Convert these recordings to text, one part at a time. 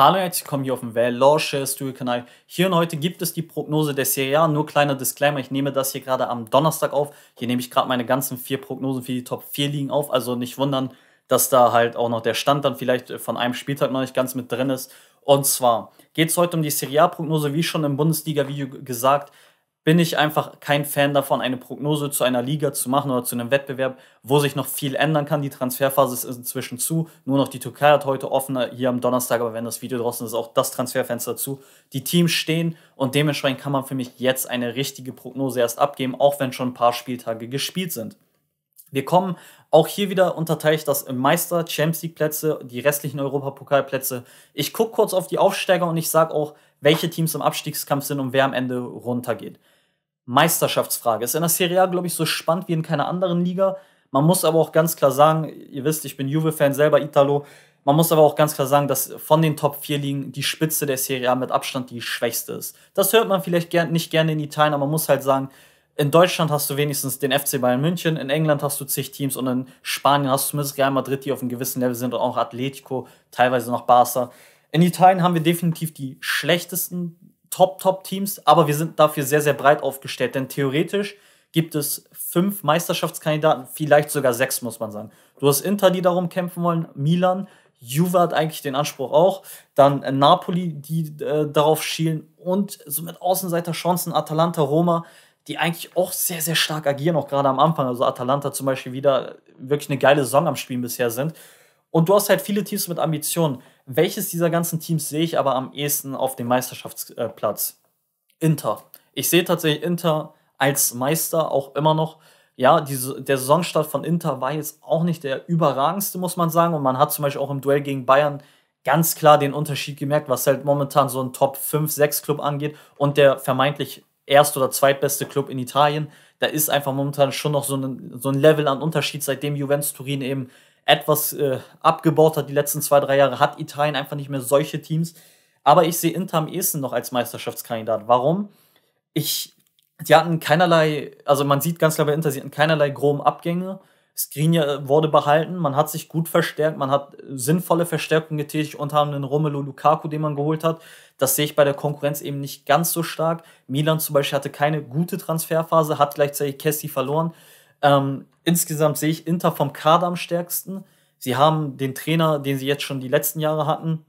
Hallo herzlich willkommen hier auf dem Velocist Studio Kanal. Hier und heute gibt es die Prognose der Serie A. Nur kleiner Disclaimer, ich nehme das hier gerade am Donnerstag auf. Hier nehme ich gerade meine ganzen vier Prognosen für die Top 4 liegen auf. Also nicht wundern, dass da halt auch noch der Stand dann vielleicht äh, von einem Spieltag noch nicht ganz mit drin ist. Und zwar geht es heute um die Serie A-Prognose, wie schon im Bundesliga-Video gesagt bin ich einfach kein Fan davon, eine Prognose zu einer Liga zu machen oder zu einem Wettbewerb, wo sich noch viel ändern kann. Die Transferphase ist inzwischen zu. Nur noch die Türkei hat heute offen, äh, hier am Donnerstag, aber wenn das Video draußen ist, auch das Transferfenster zu. Die Teams stehen und dementsprechend kann man für mich jetzt eine richtige Prognose erst abgeben, auch wenn schon ein paar Spieltage gespielt sind. Wir kommen auch hier wieder unterteile ich das im Meister, Champions League Plätze, die restlichen Europapokalplätze. Ich gucke kurz auf die Aufsteiger und ich sage auch, welche Teams im Abstiegskampf sind und wer am Ende runtergeht. Meisterschaftsfrage ist in der Serie A, glaube ich, so spannend wie in keiner anderen Liga. Man muss aber auch ganz klar sagen, ihr wisst, ich bin Juve-Fan selber, Italo. Man muss aber auch ganz klar sagen, dass von den Top 4 Ligen die Spitze der Serie A mit Abstand die schwächste ist. Das hört man vielleicht nicht gerne in Italien, aber man muss halt sagen, in Deutschland hast du wenigstens den FC Bayern München, in England hast du zig Teams und in Spanien hast du zumindest Real Madrid, die auf einem gewissen Level sind und auch Atletico, teilweise noch Barca. In Italien haben wir definitiv die schlechtesten Top-Top-Teams, aber wir sind dafür sehr, sehr breit aufgestellt, denn theoretisch gibt es fünf Meisterschaftskandidaten, vielleicht sogar sechs, muss man sagen. Du hast Inter, die darum kämpfen wollen, Milan, Juve hat eigentlich den Anspruch auch, dann Napoli, die äh, darauf schielen und somit Außenseiter Chancen, Atalanta, Roma, die eigentlich auch sehr, sehr stark agieren, auch gerade am Anfang. Also Atalanta zum Beispiel wieder wirklich eine geile Saison am Spielen bisher sind. Und du hast halt viele Teams mit Ambitionen. Welches dieser ganzen Teams sehe ich aber am ehesten auf dem Meisterschaftsplatz? Inter. Ich sehe tatsächlich Inter als Meister auch immer noch. Ja, die, der Saisonstart von Inter war jetzt auch nicht der überragendste, muss man sagen. Und man hat zum Beispiel auch im Duell gegen Bayern ganz klar den Unterschied gemerkt, was halt momentan so ein Top 5, 6 Club angeht und der vermeintlich erst- oder zweitbeste Club in Italien. Da ist einfach momentan schon noch so ein, so ein Level an Unterschied, seitdem Juventus Turin eben etwas äh, abgebaut hat die letzten zwei, drei Jahre, hat Italien einfach nicht mehr solche Teams. Aber ich sehe Inter am ehesten noch als Meisterschaftskandidat. Warum? Ich, die hatten keinerlei, also man sieht ganz klar bei Inter, sie hatten keinerlei groben Abgänge. Skriniar äh, wurde behalten, man hat sich gut verstärkt, man hat äh, sinnvolle Verstärkungen getätigt, unter anderem den Romelu Lukaku, den man geholt hat. Das sehe ich bei der Konkurrenz eben nicht ganz so stark. Milan zum Beispiel hatte keine gute Transferphase, hat gleichzeitig Kessi verloren. Ähm, insgesamt sehe ich Inter vom Kader am stärksten. Sie haben den Trainer, den sie jetzt schon die letzten Jahre hatten.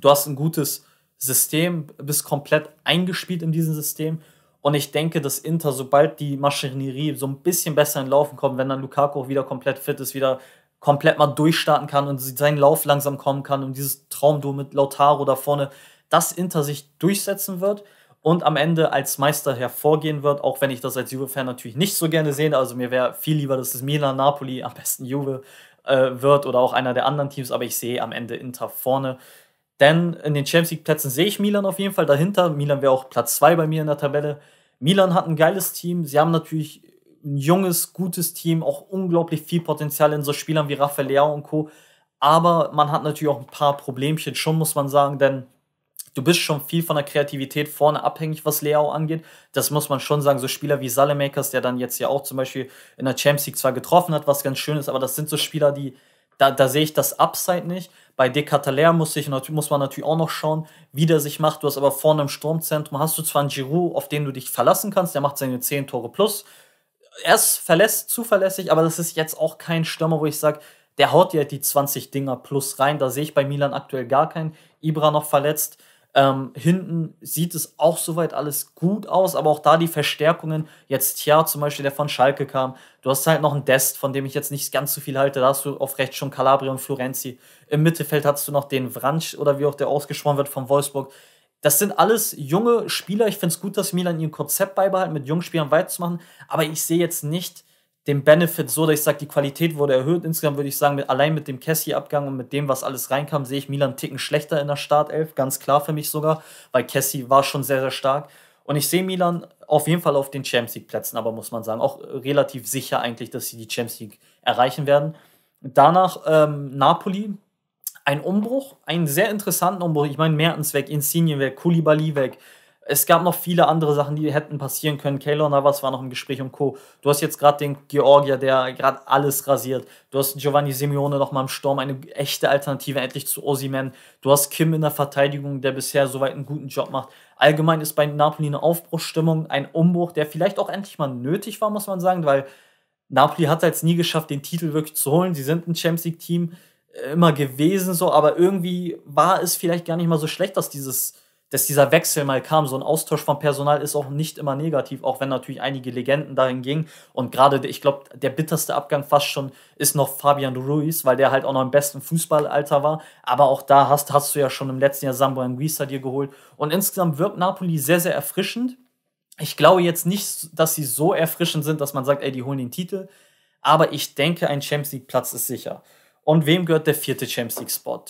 Du hast ein gutes System, bist komplett eingespielt in diesem System. Und ich denke, dass Inter, sobald die Maschinerie so ein bisschen besser in Laufen kommt, wenn dann Lukaku auch wieder komplett fit ist, wieder komplett mal durchstarten kann und seinen Lauf langsam kommen kann und dieses Traumduo mit Lautaro da vorne, dass Inter sich durchsetzen wird und am Ende als Meister hervorgehen wird, auch wenn ich das als Juve-Fan natürlich nicht so gerne sehe. Also mir wäre viel lieber, dass es Milan, Napoli, am besten Juve äh, wird oder auch einer der anderen Teams, aber ich sehe am Ende Inter vorne. Denn in den Champions League Plätzen sehe ich Milan auf jeden Fall dahinter. Milan wäre auch Platz 2 bei mir in der Tabelle. Milan hat ein geiles Team. Sie haben natürlich ein junges, gutes Team, auch unglaublich viel Potenzial in so Spielern wie Rafael Leao und Co. Aber man hat natürlich auch ein paar Problemchen, schon muss man sagen, denn du bist schon viel von der Kreativität vorne abhängig, was Leao angeht. Das muss man schon sagen. So Spieler wie Salemakers, der dann jetzt ja auch zum Beispiel in der Champions League zwar getroffen hat, was ganz schön ist, aber das sind so Spieler, die, da, da sehe ich das Upside nicht. Bei Decathaler muss, ich, muss man natürlich auch noch schauen, wie der sich macht. Du hast aber vorne im Sturmzentrum, hast du zwar einen Giroud, auf den du dich verlassen kannst, der macht seine 10 Tore plus. Er ist verlässt, zuverlässig, aber das ist jetzt auch kein Stürmer, wo ich sage, der haut dir halt die 20 Dinger plus rein. Da sehe ich bei Milan aktuell gar keinen. Ibra noch verletzt. Ähm, hinten sieht es auch soweit alles gut aus, aber auch da die Verstärkungen, jetzt Tja zum Beispiel, der von Schalke kam, du hast halt noch einen Dest, von dem ich jetzt nicht ganz so viel halte, da hast du auf rechts schon Calabria und Florenzi, im Mittelfeld hast du noch den Vranch oder wie auch der ausgesprochen wird von Wolfsburg, das sind alles junge Spieler, ich finde es gut, dass Milan ihr Konzept beibehalten, mit jungen Spielern weiterzumachen, aber ich sehe jetzt nicht, den Benefit so, dass ich sage, die Qualität wurde erhöht. Insgesamt würde ich sagen, mit, allein mit dem Cassie-Abgang und mit dem, was alles reinkam, sehe ich Milan Ticken schlechter in der Startelf. Ganz klar für mich sogar, weil Cassie war schon sehr, sehr stark. Und ich sehe Milan auf jeden Fall auf den Champions League-Plätzen, aber muss man sagen, auch relativ sicher eigentlich, dass sie die Champions League erreichen werden. Danach ähm, Napoli, ein Umbruch, einen sehr interessanten Umbruch. Ich meine, Mertens weg, Insigne weg, Koulibaly weg, es gab noch viele andere Sachen, die hätten passieren können. Kaylor Navas war noch im Gespräch und Co. Du hast jetzt gerade den Georgier, der gerade alles rasiert. Du hast Giovanni Simeone nochmal im Sturm, eine echte Alternative endlich zu Osiman. Du hast Kim in der Verteidigung, der bisher soweit einen guten Job macht. Allgemein ist bei Napoli eine Aufbruchsstimmung, ein Umbruch, der vielleicht auch endlich mal nötig war, muss man sagen, weil Napoli hat es jetzt nie geschafft, den Titel wirklich zu holen. Sie sind ein Champions League-Team äh, immer gewesen, so, aber irgendwie war es vielleicht gar nicht mal so schlecht, dass dieses dass dieser Wechsel mal kam. So ein Austausch von Personal ist auch nicht immer negativ, auch wenn natürlich einige Legenden darin gingen. Und gerade, ich glaube, der bitterste Abgang fast schon ist noch Fabian Ruiz, weil der halt auch noch im besten Fußballalter war. Aber auch da hast, hast du ja schon im letzten Jahr Sambo Anguissa dir geholt. Und insgesamt wirkt Napoli sehr, sehr erfrischend. Ich glaube jetzt nicht, dass sie so erfrischend sind, dass man sagt, ey, die holen den Titel. Aber ich denke, ein Champions League-Platz ist sicher. Und wem gehört der vierte Champions League-Spot?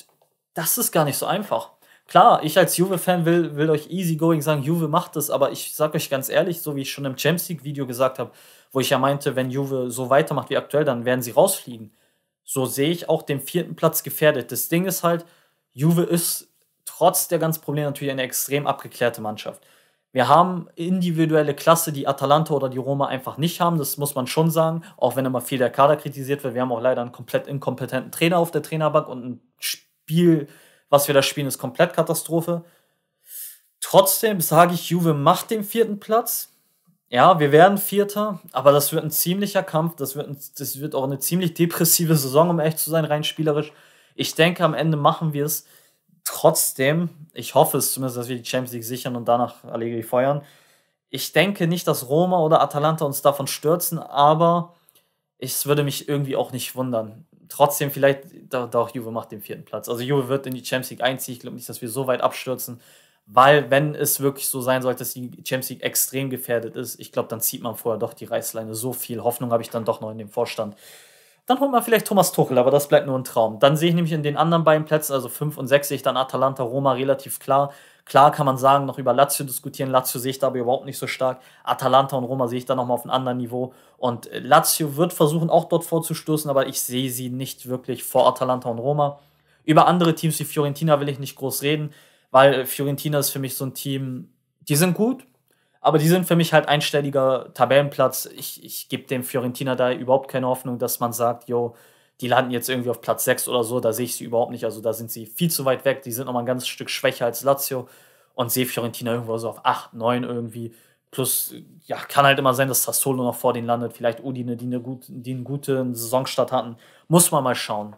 Das ist gar nicht so einfach. Klar, ich als Juve-Fan will, will euch easygoing sagen, Juve macht das, aber ich sage euch ganz ehrlich, so wie ich schon im Champions League-Video gesagt habe, wo ich ja meinte, wenn Juve so weitermacht wie aktuell, dann werden sie rausfliegen. So sehe ich auch den vierten Platz gefährdet. Das Ding ist halt, Juve ist trotz der ganzen Probleme natürlich eine extrem abgeklärte Mannschaft. Wir haben individuelle Klasse, die Atalanta oder die Roma einfach nicht haben. Das muss man schon sagen, auch wenn immer viel der Kader kritisiert wird. Wir haben auch leider einen komplett inkompetenten Trainer auf der Trainerbank und ein Spiel, was wir da spielen, ist komplett Katastrophe. Trotzdem sage ich, Juve macht den vierten Platz. Ja, wir werden Vierter, aber das wird ein ziemlicher Kampf. Das wird, ein, das wird auch eine ziemlich depressive Saison, um echt zu sein, rein spielerisch. Ich denke, am Ende machen wir es trotzdem. Ich hoffe es zumindest, dass wir die Champions League sichern und danach Allegri feuern. Ich denke nicht, dass Roma oder Atalanta uns davon stürzen, aber es würde mich irgendwie auch nicht wundern trotzdem vielleicht, doch, doch, Juve macht den vierten Platz. Also Juve wird in die Champions League einziehen. Ich glaube nicht, dass wir so weit abstürzen, weil wenn es wirklich so sein sollte, dass die Champions League extrem gefährdet ist, ich glaube, dann zieht man vorher doch die Reißleine. So viel Hoffnung habe ich dann doch noch in dem Vorstand. Dann holt man vielleicht Thomas Tuchel, aber das bleibt nur ein Traum. Dann sehe ich nämlich in den anderen beiden Plätzen, also 5 und 6, sehe ich dann Atalanta, Roma relativ klar. Klar kann man sagen, noch über Lazio diskutieren. Lazio sehe ich da aber überhaupt nicht so stark. Atalanta und Roma sehe ich da nochmal auf einem anderen Niveau. Und äh, Lazio wird versuchen, auch dort vorzustoßen, aber ich sehe sie nicht wirklich vor Atalanta und Roma. Über andere Teams wie Fiorentina will ich nicht groß reden, weil Fiorentina ist für mich so ein Team, die sind gut, aber die sind für mich halt einstelliger Tabellenplatz. Ich, ich gebe dem Fiorentina da überhaupt keine Hoffnung, dass man sagt, yo, die landen jetzt irgendwie auf Platz 6 oder so, da sehe ich sie überhaupt nicht. Also da sind sie viel zu weit weg. Die sind nochmal ein ganzes Stück schwächer als Lazio und sehe Fiorentina irgendwo so auf 8, 9 irgendwie. Plus, ja, kann halt immer sein, dass Tassolo noch vor denen landet. Vielleicht Udine, die, eine gut, die einen guten Saisonstart hatten. Muss man mal schauen.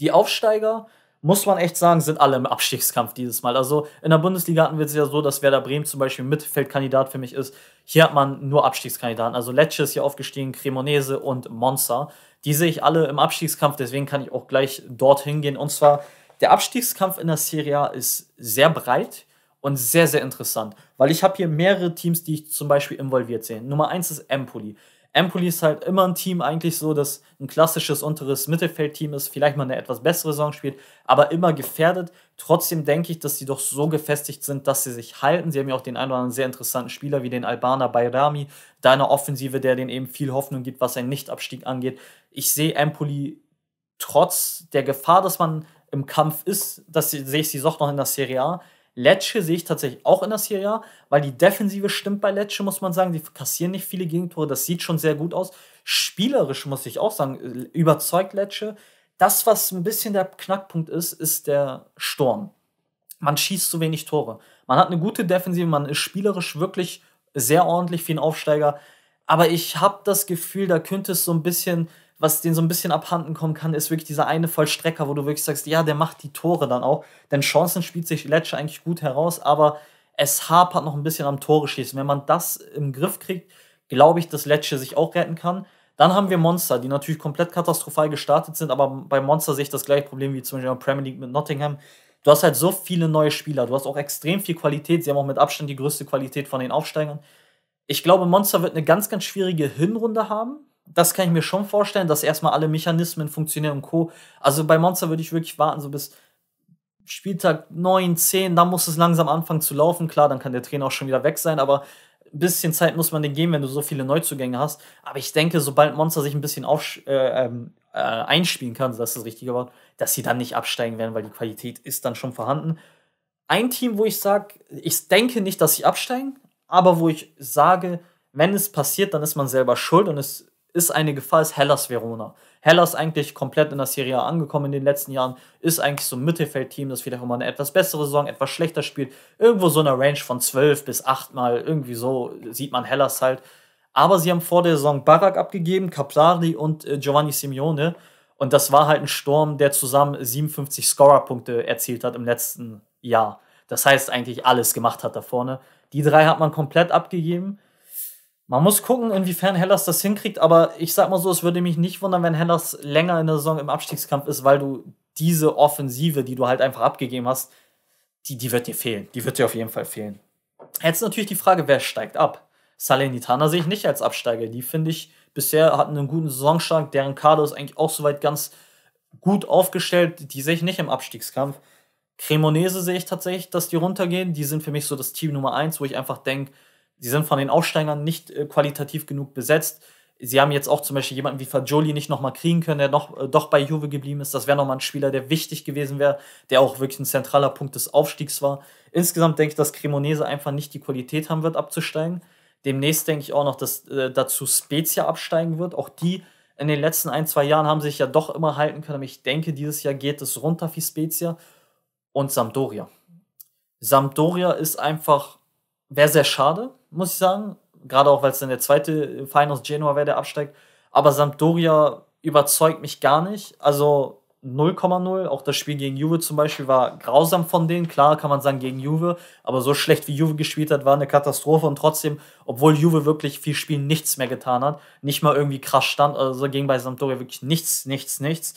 Die Aufsteiger muss man echt sagen, sind alle im Abstiegskampf dieses Mal. Also in der Bundesliga hatten wir es ja so, dass Werder Bremen zum Beispiel Mittelfeldkandidat für mich ist. Hier hat man nur Abstiegskandidaten. Also Lecce ist hier aufgestiegen, Cremonese und Monza. Die sehe ich alle im Abstiegskampf, deswegen kann ich auch gleich dorthin gehen. Und zwar, der Abstiegskampf in der Serie A ist sehr breit und sehr, sehr interessant, weil ich habe hier mehrere Teams, die ich zum Beispiel involviert sehe. Nummer 1 ist Empoli. Empoli ist halt immer ein Team eigentlich so, dass ein klassisches unteres Mittelfeldteam ist, vielleicht mal eine etwas bessere Saison spielt, aber immer gefährdet. Trotzdem denke ich, dass sie doch so gefestigt sind, dass sie sich halten. Sie haben ja auch den einen oder anderen sehr interessanten Spieler wie den Albaner Bayrami, deiner Offensive, der denen eben viel Hoffnung gibt, was einen Nichtabstieg angeht. Ich sehe Empoli trotz der Gefahr, dass man im Kampf ist, das sehe ich sie doch noch in der Serie A, Lecce sehe ich tatsächlich auch in der Serie A, weil die Defensive stimmt bei Lecce, muss man sagen. Die kassieren nicht viele Gegentore, das sieht schon sehr gut aus. Spielerisch muss ich auch sagen, äh, überzeugt Lecce. Das, was ein bisschen der Knackpunkt ist, ist der Sturm. Man schießt zu wenig Tore. Man hat eine gute Defensive, man ist spielerisch wirklich sehr ordentlich für einen Aufsteiger. Aber ich habe das Gefühl, da könnte es so ein bisschen was den so ein bisschen abhanden kommen kann, ist wirklich dieser eine Vollstrecker, wo du wirklich sagst, ja, der macht die Tore dann auch. Denn Chancen spielt sich Lecce eigentlich gut heraus, aber es hapert noch ein bisschen am Tore schießen. Wenn man das im Griff kriegt, glaube ich, dass Lecce sich auch retten kann. Dann haben wir Monster, die natürlich komplett katastrophal gestartet sind, aber bei Monster sehe ich das gleiche Problem wie zum Beispiel in der Premier League mit Nottingham. Du hast halt so viele neue Spieler, du hast auch extrem viel Qualität, sie haben auch mit Abstand die größte Qualität von den Aufsteigern. Ich glaube, Monster wird eine ganz, ganz schwierige Hinrunde haben, das kann ich mir schon vorstellen, dass erstmal alle Mechanismen funktionieren und Co. Also bei Monster würde ich wirklich warten, so bis Spieltag 9, 10, dann muss es langsam anfangen zu laufen. Klar, dann kann der Trainer auch schon wieder weg sein, aber ein bisschen Zeit muss man dem geben, wenn du so viele Neuzugänge hast. Aber ich denke, sobald Monster sich ein bisschen auf, äh, ähm, äh, einspielen kann, so dass das richtige Wort, dass sie dann nicht absteigen werden, weil die Qualität ist dann schon vorhanden. Ein Team, wo ich sage, ich denke nicht, dass sie absteigen, aber wo ich sage, wenn es passiert, dann ist man selber schuld und es ist eine Gefahr, ist Hellas Verona. Hellas eigentlich komplett in der Serie A angekommen in den letzten Jahren, ist eigentlich so ein Mittelfeldteam, das vielleicht auch eine etwas bessere Saison, etwas schlechter spielt. Irgendwo so eine Range von 12 bis 8 mal, irgendwie so sieht man Hellas halt. Aber sie haben vor der Saison Barak abgegeben, Caprari und äh, Giovanni Simeone. Und das war halt ein Sturm, der zusammen 57 Scorerpunkte erzielt hat im letzten Jahr. Das heißt, eigentlich alles gemacht hat da vorne. Die drei hat man komplett abgegeben. Man muss gucken, inwiefern Hellas das hinkriegt, aber ich sag mal so, es würde mich nicht wundern, wenn Hellas länger in der Saison im Abstiegskampf ist, weil du diese Offensive, die du halt einfach abgegeben hast, die, die wird dir fehlen. Die wird dir auf jeden Fall fehlen. Jetzt natürlich die Frage, wer steigt ab? Salernitana sehe ich nicht als Absteiger. Die finde ich bisher hatten einen guten Saisonstart. Deren Kader ist eigentlich auch soweit ganz gut aufgestellt. Die sehe ich nicht im Abstiegskampf. Cremonese sehe ich tatsächlich, dass die runtergehen. Die sind für mich so das Team Nummer 1, wo ich einfach denke, Sie sind von den Aufsteigern nicht äh, qualitativ genug besetzt. Sie haben jetzt auch zum Beispiel jemanden wie Fagioli nicht nochmal kriegen können, der noch, äh, doch bei Juve geblieben ist. Das wäre nochmal ein Spieler, der wichtig gewesen wäre, der auch wirklich ein zentraler Punkt des Aufstiegs war. Insgesamt denke ich, dass Cremonese einfach nicht die Qualität haben wird, abzusteigen. Demnächst denke ich auch noch, dass äh, dazu Spezia absteigen wird. Auch die in den letzten ein, zwei Jahren haben sich ja doch immer halten können. Aber ich denke, dieses Jahr geht es runter für Spezia und Sampdoria. Sampdoria ist einfach Wäre sehr schade, muss ich sagen. Gerade auch, weil es dann der zweite Verein äh, aus Genua wäre, der absteigt. Aber Sampdoria überzeugt mich gar nicht. Also 0,0. Auch das Spiel gegen Juve zum Beispiel war grausam von denen. Klar kann man sagen gegen Juve, aber so schlecht wie Juve gespielt hat, war eine Katastrophe. Und trotzdem, obwohl Juve wirklich viel Spiel nichts mehr getan hat, nicht mal irgendwie krass stand, also ging bei Sampdoria wirklich nichts, nichts, nichts.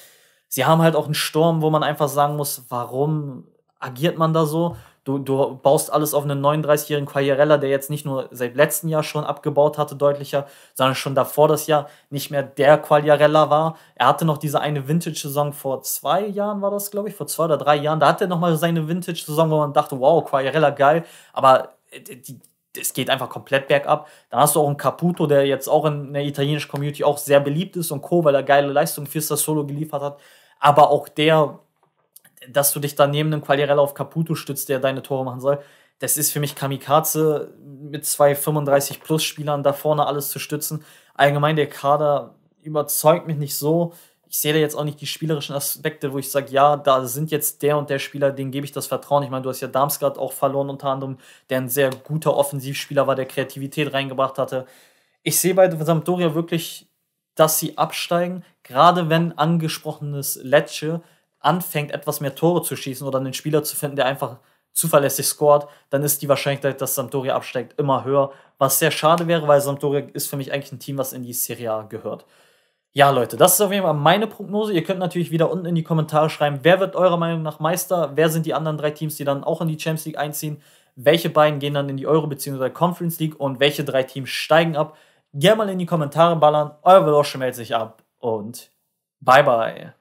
Sie haben halt auch einen Sturm, wo man einfach sagen muss, warum agiert man da so? Du, du baust alles auf einen 39-jährigen Quagliarella, der jetzt nicht nur seit letztem Jahr schon abgebaut hatte, deutlicher, sondern schon davor das Jahr nicht mehr der Quagliarella war. Er hatte noch diese eine Vintage-Saison vor zwei Jahren, war das, glaube ich, vor zwei oder drei Jahren. Da hatte er nochmal seine Vintage-Saison, wo man dachte, wow, Quagliarella geil, aber äh, es geht einfach komplett bergab. Dann hast du auch einen Caputo, der jetzt auch in der italienischen Community auch sehr beliebt ist und Co., weil er geile Leistungen für Solo geliefert hat. Aber auch der dass du dich dann neben einem Quagliarella auf Caputo stützt, der deine Tore machen soll, das ist für mich Kamikaze mit zwei 35-Plus-Spielern da vorne alles zu stützen. Allgemein der Kader überzeugt mich nicht so. Ich sehe da jetzt auch nicht die spielerischen Aspekte, wo ich sage, ja, da sind jetzt der und der Spieler, denen gebe ich das Vertrauen. Ich meine, du hast ja Darmstadt auch verloren unter anderem, der ein sehr guter Offensivspieler war, der Kreativität reingebracht hatte. Ich sehe bei Sampdoria wirklich, dass sie absteigen, gerade wenn angesprochenes Lecce anfängt, etwas mehr Tore zu schießen oder einen Spieler zu finden, der einfach zuverlässig scored, dann ist die Wahrscheinlichkeit, dass Sampdoria absteigt, immer höher. Was sehr schade wäre, weil Sampdoria ist für mich eigentlich ein Team, was in die Serie A gehört. Ja, Leute, das ist auf jeden Fall meine Prognose. Ihr könnt natürlich wieder unten in die Kommentare schreiben, wer wird eurer Meinung nach Meister? Wer sind die anderen drei Teams, die dann auch in die Champions League einziehen? Welche beiden gehen dann in die Euro- bzw. Conference League und welche drei Teams steigen ab? Gerne mal in die Kommentare ballern. Euer Veloche meldet sich ab und bye bye.